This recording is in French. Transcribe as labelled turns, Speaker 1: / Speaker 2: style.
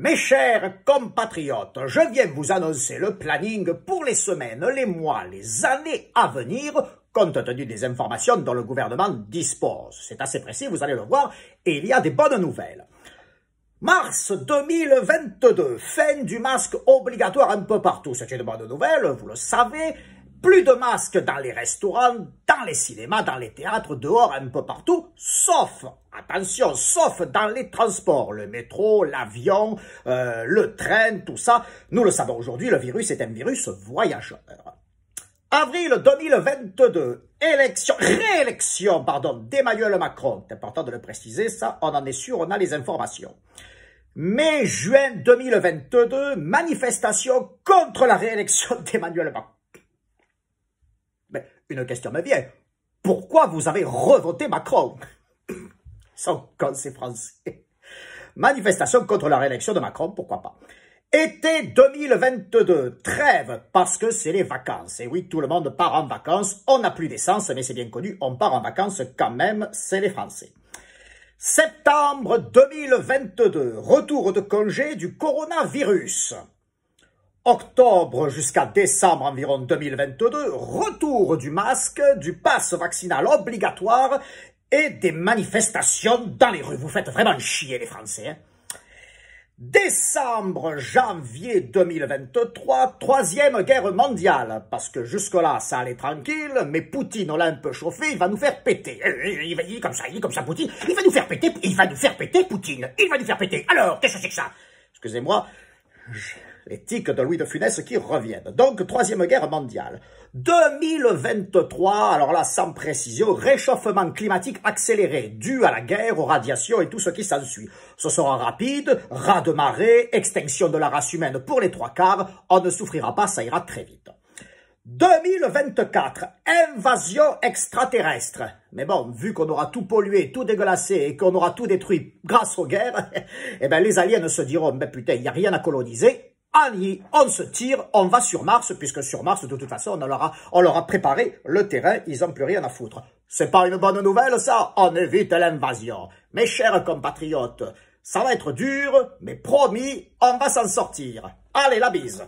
Speaker 1: Mes chers compatriotes, je viens vous annoncer le planning pour les semaines, les mois, les années à venir, compte tenu des informations dont le gouvernement dispose. C'est assez précis, vous allez le voir, et il y a des bonnes nouvelles. Mars 2022, fin du masque obligatoire un peu partout. C'est une bonne nouvelle, vous le savez, plus de masques dans les restaurants, dans les cinémas, dans les théâtres, dehors, un peu partout, sauf, attention, sauf dans les transports, le métro, l'avion, euh, le train, tout ça. Nous le savons aujourd'hui, le virus est un virus voyageur. Avril 2022, élection, réélection, pardon, d'Emmanuel Macron. C'est important de le préciser, ça, on en est sûr, on a les informations. Mai-juin 2022, manifestation contre la réélection d'Emmanuel Macron. Une question me vient. Pourquoi vous avez revoté Macron Sans con, c'est français. Manifestation contre la réélection de Macron, pourquoi pas Été 2022, trêve, parce que c'est les vacances. Et oui, tout le monde part en vacances, on n'a plus d'essence, mais c'est bien connu, on part en vacances quand même, c'est les Français. Septembre 2022, retour de congé du coronavirus octobre jusqu'à décembre environ 2022, retour du masque, du passe vaccinal obligatoire et des manifestations dans les rues. Vous faites vraiment chier les Français. Hein. Décembre, janvier 2023, troisième guerre mondiale. Parce que jusque-là, ça allait tranquille, mais Poutine, on l'a un peu chauffé, il va nous faire péter. Euh, euh, euh, il va dire comme ça, il comme ça, Poutine. Il va nous faire péter, il va nous faire péter, Poutine. Il va nous faire péter. Alors, qu'est-ce que c'est que ça Excusez-moi, l'éthique de Louis de Funès qui reviennent. Donc, troisième guerre mondiale. 2023, alors là, sans précision, réchauffement climatique accéléré, dû à la guerre, aux radiations et tout ce qui s'ensuit. Ce sera rapide, ras de marée, extinction de la race humaine pour les trois quarts, on ne souffrira pas, ça ira très vite. 2024, invasion extraterrestre. Mais bon, vu qu'on aura tout pollué, tout dégueulassé et qu'on aura tout détruit grâce aux guerres, eh ben les aliens se diront, mais ben, putain, il n'y a rien à coloniser. Allez, on se tire, on va sur Mars, puisque sur Mars, de toute façon, on leur a, on leur préparé le terrain, ils n'ont plus rien à foutre. C'est pas une bonne nouvelle, ça On évite l'invasion. Mes chers compatriotes, ça va être dur, mais promis, on va s'en sortir. Allez, la bise